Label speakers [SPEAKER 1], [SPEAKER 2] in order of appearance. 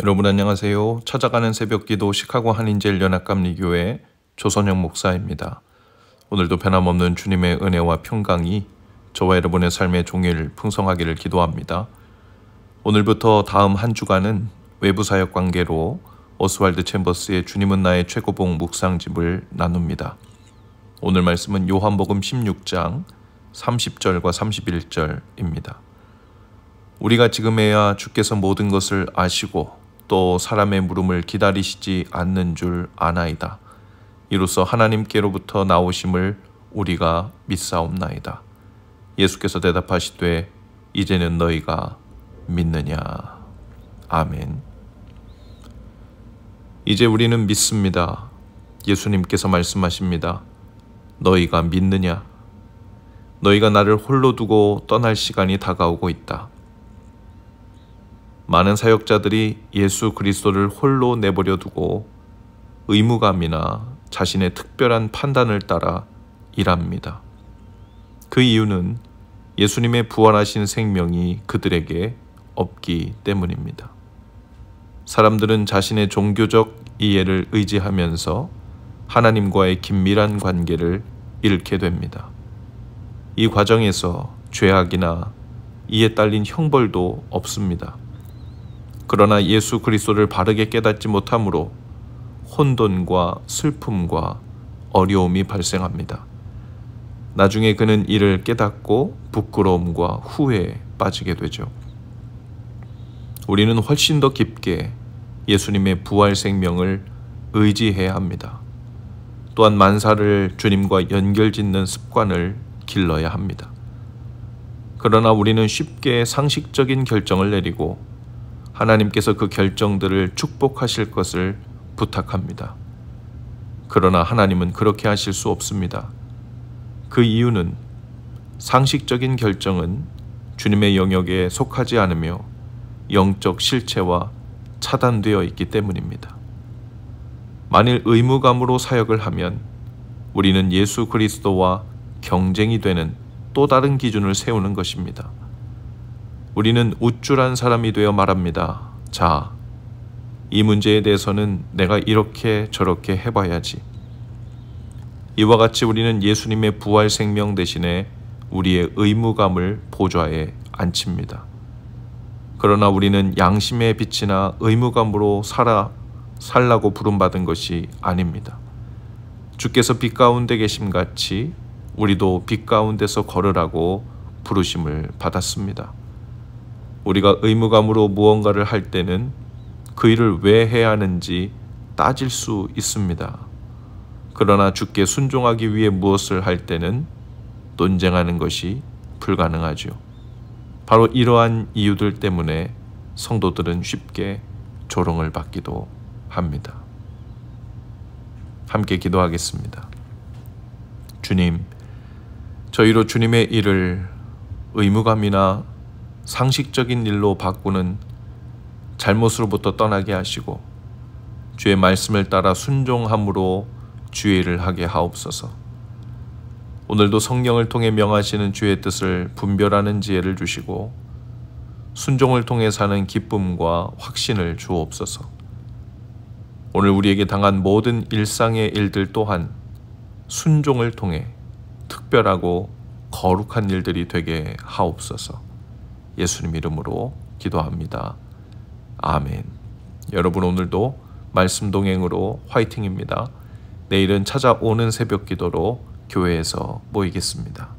[SPEAKER 1] 여러분 안녕하세요. 찾아가는 새벽기도 시카고 한인제일 연합감리교회 조선영 목사입니다. 오늘도 변함없는 주님의 은혜와 평강이 저와 여러분의 삶의 종일 풍성하기를 기도합니다. 오늘부터 다음 한 주간은 외부 사역 관계로 오스왈드 챔버스의 주님은 나의 최고봉 묵상집을 나눕니다. 오늘 말씀은 요한복음 16장 30절과 31절입니다. 우리가 지금에야 주께서 모든 것을 아시고 또 사람의 물음을 기다리시지 않는 줄 아나이다. 이로써 하나님께로부터 나오심을 우리가 믿사옵나이다. 예수께서 대답하시되 이제는 너희가 믿느냐. 아멘. 이제 우리는 믿습니다. 예수님께서 말씀하십니다. 너희가 믿느냐? 너희가 나를 홀로 두고 떠날 시간이 다가오고 있다. 많은 사역자들이 예수 그리스도를 홀로 내버려 두고 의무감이나 자신의 특별한 판단을 따라 일합니다. 그 이유는 예수님의 부활하신 생명이 그들에게 없기 때문입니다. 사람들은 자신의 종교적 이해를 의지하면서 하나님과의 긴밀한 관계를 잃게 됩니다. 이 과정에서 죄악이나 이에 딸린 형벌도 없습니다. 그러나 예수 그리스도를 바르게 깨닫지 못함으로 혼돈과 슬픔과 어려움이 발생합니다. 나중에 그는 이를 깨닫고 부끄러움과 후회에 빠지게 되죠. 우리는 훨씬 더 깊게 예수님의 부활 생명을 의지해야 합니다. 또한 만사를 주님과 연결 짓는 습관을 길러야 합니다. 그러나 우리는 쉽게 상식적인 결정을 내리고 하나님께서 그 결정들을 축복하실 것을 부탁합니다. 그러나 하나님은 그렇게 하실 수 없습니다. 그 이유는 상식적인 결정은 주님의 영역에 속하지 않으며 영적 실체와 차단되어 있기 때문입니다. 만일 의무감으로 사역을 하면 우리는 예수 그리스도와 경쟁이 되는 또 다른 기준을 세우는 것입니다. 우리는 우쭐한 사람이 되어 말합니다. 자, 이 문제에 대해서는 내가 이렇게 저렇게 해봐야지. 이와 같이 우리는 예수님의 부활 생명 대신에 우리의 의무감을 보좌에 앉힙니다. 그러나 우리는 양심의 빛이나 의무감으로 살아 살라고 부름받은 것이 아닙니다. 주께서 빛 가운데 계심 같이 우리도 빛 가운데서 걸으라고 부르심을 받았습니다. 우리가 의무감으로 무언가를 할 때는 그 일을 왜 해야 하는지 따질 수 있습니다. 그러나 주께 순종하기 위해 무엇을 할 때는 논쟁하는 것이 불가능하죠. 바로 이러한 이유들 때문에 성도들은 쉽게 조롱을 받기도 합니다. 함께 기도하겠습니다. 주님, 저희로 주님의 일을 의무감이나 상식적인 일로 바꾸는 잘못으로부터 떠나게 하시고 주의 말씀을 따라 순종함으로 주의를 하게 하옵소서. 오늘도 성경을 통해 명하시는 주의 뜻을 분별하는 지혜를 주시고 순종을 통해 사는 기쁨과 확신을 주옵소서. 오늘 우리에게 당한 모든 일상의 일들 또한 순종을 통해 특별하고 거룩한 일들이 되게 하옵소서. 예수님 이름으로 기도합니다. 아멘. 여러분 오늘도 말씀 동행으로 화이팅입니다. 내일은 찾아오는 새벽 기도로 교회에서 모이겠습니다.